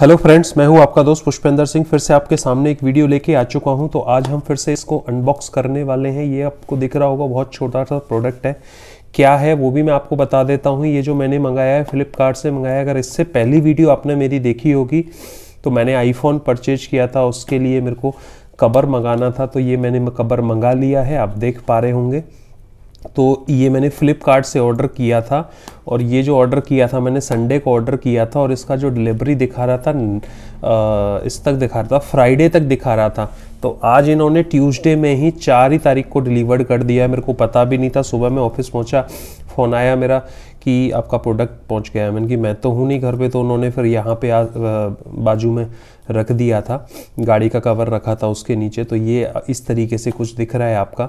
hello friends मैं हूं आपका दोस्त पुष्पेंद्र सिंह फिर से आपके सामने एक वीडियो लेके आ चुका हूं तो आज हम फिर से इसको अनबॉक्स करने वाले हैं ये आपको दिख रहा होगा बहुत छोटा सा प्रोडक्ट है क्या है वो भी मैं आपको बता देता हूं ये जो मैंने मंगाया है फ्लिपकार्ट से मंगाया अगर इससे पहली वीडियो आपने मेरी देखी होगी तो मैंने आईफोन परचेज किया था उसके लिए मेरे को कबर मंगाना था तो ये मैंने कबर मंगा लिया है आप देख पा रहे होंगे तो ये मैंने फ़्लिपकार्ट से ऑर्डर किया था और ये जो ऑर्डर किया था मैंने संडे को ऑर्डर किया था और इसका जो डिलीवरी दिखा रहा था इस तक दिखा रहा था फ्राइडे तक दिखा रहा था तो आज इन्होंने ट्यूसडे में ही चार ही तारीख को डिलीवर्ड कर दिया मेरे को पता भी नहीं था सुबह में ऑफिस पहुंचा फ़ोन आया मेरा कि आपका प्रोडक्ट पहुंच गया है मैंने कि मैं तो हूँ नहीं घर पे तो उन्होंने फिर यहाँ पे बाजू में रख दिया था गाड़ी का कवर रखा था उसके नीचे तो ये इस तरीके से कुछ दिख रहा है आपका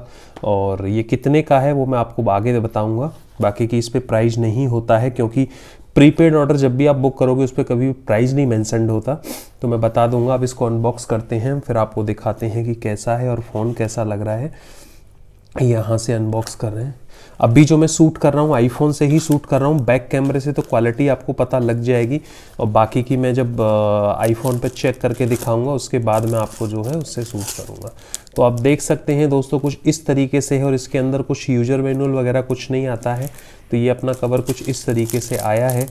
और ये कितने का है वो मैं आपको आगे बताऊँगा बाकी कि इस पर प्राइज़ नहीं होता है क्योंकि प्रीपेड ऑर्डर जब भी आप बुक करोगे उस पर कभी प्राइस नहीं मैंसेंड होता तो मैं बता दूंगा आप इसको अनबॉक्स करते हैं फिर आपको दिखाते हैं कि कैसा है और फ़ोन कैसा लग रहा है यहाँ से अनबॉक्स कर रहे हैं अभी जो मैं सूट कर रहा हूँ आईफोन से ही सूट कर रहा हूँ बैक कैमरे से तो क्वालिटी आपको पता लग जाएगी और बाकी की मैं जब आईफोन पर चेक करके दिखाऊंगा उसके बाद मैं आपको जो है उससे सूट करूँगा तो आप देख सकते हैं दोस्तों कुछ इस तरीके से है और इसके अंदर कुछ यूजर मैनुअल वगैरह कुछ नहीं आता है तो ये अपना कवर कुछ इस तरीके से आया है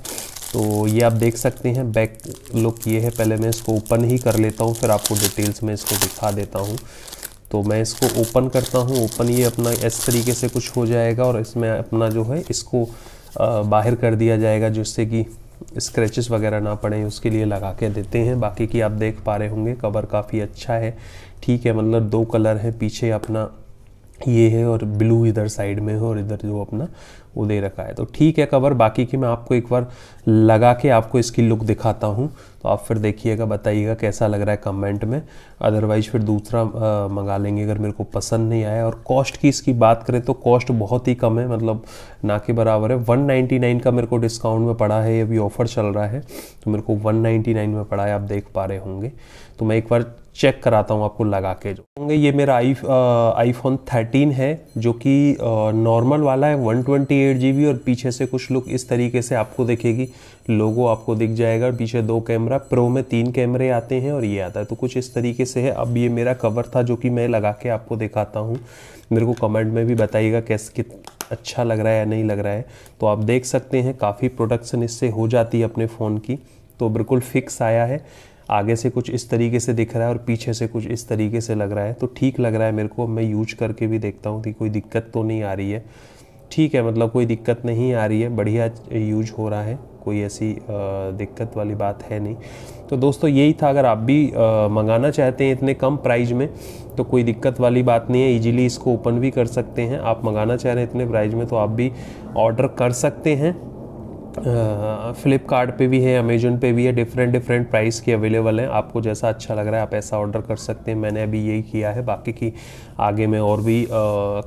तो ये आप देख सकते हैं बैक लुक ये है पहले मैं इसको ओपन ही कर लेता हूँ फिर आपको डिटेल्स में इसको दिखा देता हूँ तो मैं इसको ओपन करता हूँ ओपन ये अपना इस तरीके से कुछ हो जाएगा और इसमें अपना जो है इसको बाहर कर दिया जाएगा जिससे कि स्क्रैचेस वगैरह ना पड़े उसके लिए लगा के देते हैं बाकी की आप देख पा रहे होंगे कवर काफ़ी अच्छा है ठीक है मतलब दो कलर है पीछे अपना ये है और ब्लू इधर साइड में है और इधर जो अपना वो दे रखा है तो ठीक है कवर बाकी की मैं आपको एक बार लगा के आपको इसकी लुक दिखाता हूँ तो आप फिर देखिएगा बताइएगा कैसा लग रहा है कमेंट में अदरवाइज फिर दूसरा आ, मंगा लेंगे अगर मेरे को पसंद नहीं आया और कॉस्ट की इसकी बात करें तो कॉस्ट बहुत ही कम है मतलब ना के बराबर है वन का मेरे को डिस्काउंट में पड़ा है अभी ऑफ़र चल रहा है तो मेरे को वन में पड़ा है आप देख पा रहे होंगे तो मैं एक बार चेक कराता हूँ आपको लगा के जो होंगे ये मेरा आई आईफोन थर्टीन है जो कि नॉर्मल वाला है one twenty eight G B और पीछे से कुछ लुक इस तरीके से आपको दिखेगी लोगो आपको दिख जाएगा पीछे दो कैमरा प्रो में तीन कैमरे आते हैं और ये आता है तो कुछ इस तरीके से है अब ये मेरा कवर था जो कि मैं लगा के आपको दिखाता हूँ मेरे को कमेंट में भी बताइएगा कैसे कित अच्छा लग रहा है या नहीं लग रहा है तो आप देख सकते हैं काफ़ी प्रोडक्शन इससे हो जाती है अपने फ़ोन की तो बिल्कुल फिक्स आया है आगे से कुछ इस तरीके से दिख रहा है और पीछे से कुछ इस तरीके से लग रहा है तो ठीक लग रहा है मेरे को मैं यूज करके भी देखता हूँ कि कोई दिक्कत तो नहीं आ रही है ठीक है मतलब कोई दिक्कत नहीं आ रही है बढ़िया यूज हो रहा है कोई ऐसी दिक्कत वाली बात है नहीं तो दोस्तों यही था अगर आप भी मंगाना चाहते हैं इतने कम प्राइस में तो कोई दिक्कत वाली बात नहीं है इजीली इसको ओपन भी कर सकते हैं आप मंगाना चाह रहे हैं इतने प्राइस में तो आप भी ऑर्डर कर सकते हैं फ्लिपकार्ट पे भी है अमेजोन पे भी है डिफरेंट डिफरेंट प्राइस के अवेलेबल हैं आपको जैसा अच्छा लग रहा है आप ऐसा ऑर्डर कर सकते हैं मैंने अभी यही किया है बाकी की आगे मैं और भी आ,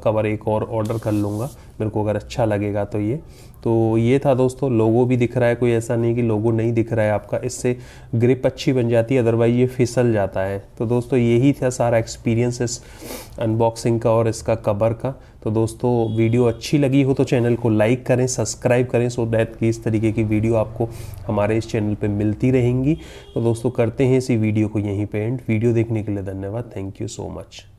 कवर एक और ऑर्डर कर लूँगा मेरे को अगर अच्छा लगेगा तो ये तो ये था दोस्तों लोगो भी दिख रहा है कोई ऐसा नहीं कि लोगो नहीं दिख रहा है आपका इससे ग्रिप अच्छी बन जाती है अदरवाइज ये फिसल जाता है तो दोस्तों यही था सारा एक्सपीरियंस इस अनबॉक्सिंग का और इसका कवर का तो दोस्तों वीडियो अच्छी लगी हो तो चैनल को लाइक करें सब्सक्राइब करें सो डैट कि इस तरीके की वीडियो आपको हमारे इस चैनल पर मिलती रहेंगी तो दोस्तों करते हैं इसी वीडियो को यहीं पर एंड वीडियो देखने के लिए धन्यवाद थैंक यू सो मच